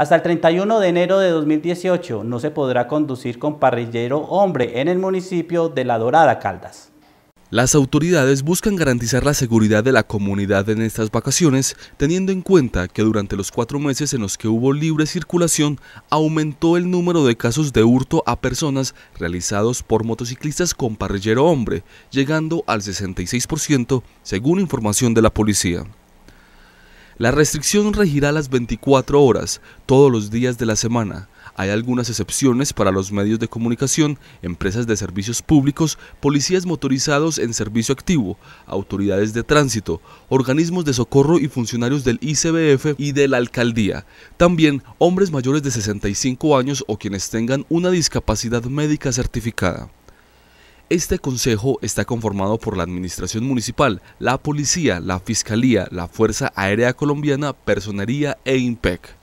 Hasta el 31 de enero de 2018 no se podrá conducir con parrillero hombre en el municipio de La Dorada Caldas. Las autoridades buscan garantizar la seguridad de la comunidad en estas vacaciones, teniendo en cuenta que durante los cuatro meses en los que hubo libre circulación, aumentó el número de casos de hurto a personas realizados por motociclistas con parrillero hombre, llegando al 66% según información de la policía. La restricción regirá las 24 horas todos los días de la semana. Hay algunas excepciones para los medios de comunicación, empresas de servicios públicos, policías motorizados en servicio activo, autoridades de tránsito, organismos de socorro y funcionarios del ICBF y de la alcaldía. También hombres mayores de 65 años o quienes tengan una discapacidad médica certificada. Este consejo está conformado por la Administración Municipal, la Policía, la Fiscalía, la Fuerza Aérea Colombiana, Personería e IMPEC.